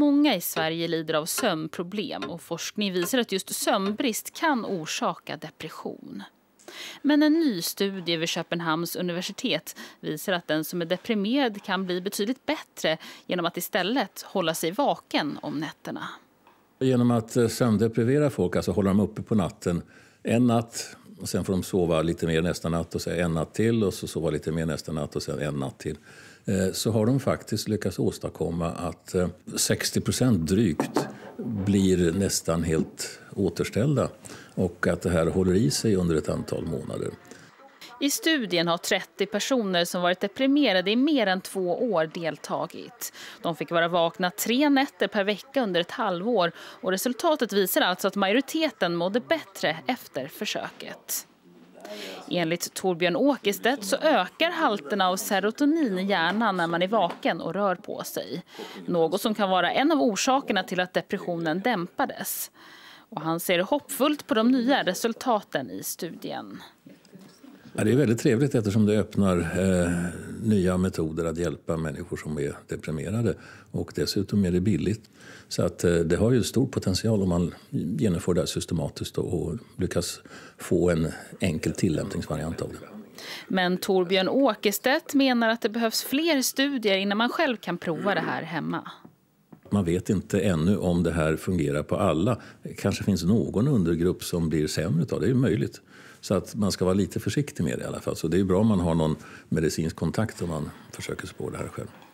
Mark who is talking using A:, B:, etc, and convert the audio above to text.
A: Många i Sverige lider av sömnproblem och forskning visar att just sömnbrist kan orsaka depression. Men en ny studie vid Köpenhamns universitet visar att den som är deprimerad kan bli betydligt bättre genom att istället hålla sig vaken om nätterna.
B: Genom att eh, sömndeprivera folk, alltså hålla dem uppe på natten en natt och sen får de sova lite mer nästa natt och sen en natt till och så sova lite mer nästa natt och sen en natt till. Eh, så har de faktiskt lyckats åstadkomma att 60 eh, drygt blir nästan helt återställda och att det här håller i sig under ett antal månader.
A: I studien har 30 personer som varit deprimerade i mer än två år deltagit. De fick vara vakna tre nätter per vecka under ett halvår och resultatet visar alltså att majoriteten mådde bättre efter försöket. Enligt Torbjörn Åkestedt så ökar halterna av serotonin i hjärnan när man är vaken och rör på sig. Något som kan vara en av orsakerna till att depressionen dämpades. Och han ser hoppfullt på de nya resultaten i studien.
B: Ja, det är väldigt trevligt eftersom det öppnar eh, nya metoder att hjälpa människor som är deprimerade. Och dessutom är det billigt. Så att, eh, det har ju stor potential om man genomför det här systematiskt och, och lyckas få en enkel tillämpningsvariant av det.
A: Men Torbjörn Åkestedt menar att det behövs fler studier innan man själv kan prova det här hemma
B: man vet inte ännu om det här fungerar på alla. Kanske finns någon undergrupp som blir sämre av det, är möjligt. Så att man ska vara lite försiktig med det i alla fall. Så det är bra om man har någon medicinsk kontakt om man försöker spåra det här själv.